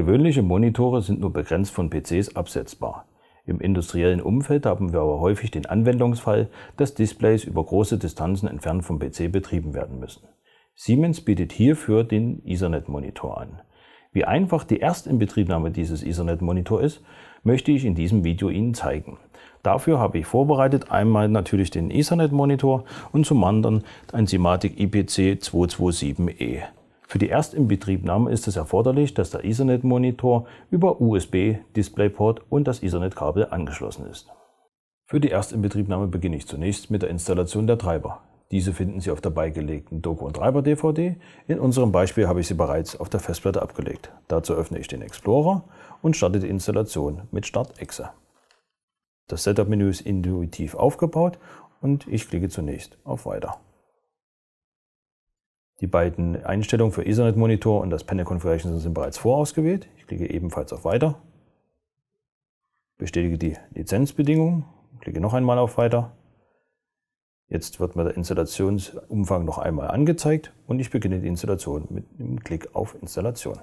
Gewöhnliche Monitore sind nur begrenzt von PCs absetzbar. Im industriellen Umfeld haben wir aber häufig den Anwendungsfall, dass Displays über große Distanzen entfernt vom PC betrieben werden müssen. Siemens bietet hierfür den Ethernet-Monitor an. Wie einfach die Erstinbetriebnahme dieses Ethernet-Monitor ist, möchte ich in diesem Video Ihnen zeigen. Dafür habe ich vorbereitet einmal natürlich den Ethernet-Monitor und zum anderen ein Simatic IPC 227E. Für die Erstinbetriebnahme ist es erforderlich, dass der Ethernet-Monitor über USB, DisplayPort und das Ethernet-Kabel angeschlossen ist. Für die Erstinbetriebnahme beginne ich zunächst mit der Installation der Treiber. Diese finden Sie auf der beigelegten Doku- und Treiber-DVD. In unserem Beispiel habe ich sie bereits auf der Festplatte abgelegt. Dazu öffne ich den Explorer und starte die Installation mit Start-Exe. Das Setup-Menü ist intuitiv aufgebaut und ich klicke zunächst auf Weiter. Die beiden Einstellungen für Ethernet Monitor und das Panel Configuration sind bereits vorausgewählt. Ich klicke ebenfalls auf Weiter. Bestätige die Lizenzbedingungen. Klicke noch einmal auf Weiter. Jetzt wird mir der Installationsumfang noch einmal angezeigt und ich beginne die Installation mit einem Klick auf Installation.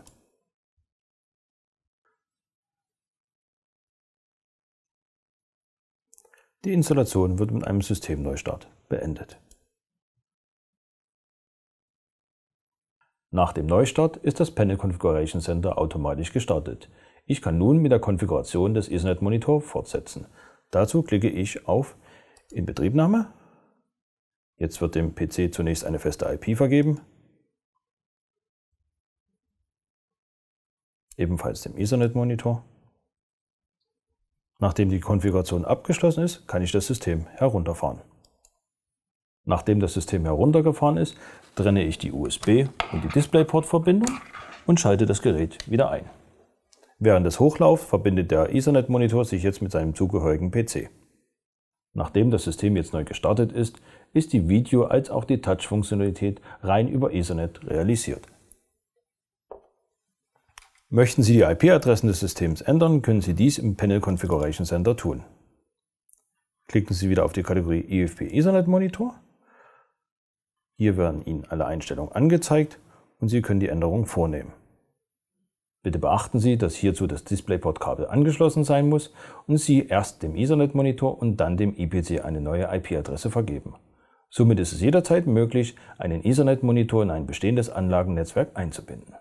Die Installation wird mit einem Systemneustart beendet. Nach dem Neustart ist das Panel Configuration Center automatisch gestartet. Ich kann nun mit der Konfiguration des Ethernet Monitor fortsetzen. Dazu klicke ich auf Inbetriebnahme. Jetzt wird dem PC zunächst eine feste IP vergeben. Ebenfalls dem Ethernet Monitor. Nachdem die Konfiguration abgeschlossen ist, kann ich das System herunterfahren. Nachdem das System heruntergefahren ist, trenne ich die USB- und die DisplayPort-Verbindung und schalte das Gerät wieder ein. Während des Hochlaufs verbindet der Ethernet-Monitor sich jetzt mit seinem zugehörigen PC. Nachdem das System jetzt neu gestartet ist, ist die Video- als auch die Touch-Funktionalität rein über Ethernet realisiert. Möchten Sie die IP-Adressen des Systems ändern, können Sie dies im Panel Configuration Center tun. Klicken Sie wieder auf die Kategorie EFP Ethernet Monitor hier werden Ihnen alle Einstellungen angezeigt und Sie können die Änderung vornehmen. Bitte beachten Sie, dass hierzu das DisplayPort-Kabel angeschlossen sein muss und Sie erst dem Ethernet-Monitor und dann dem IPC e eine neue IP-Adresse vergeben. Somit ist es jederzeit möglich, einen Ethernet-Monitor in ein bestehendes Anlagennetzwerk einzubinden.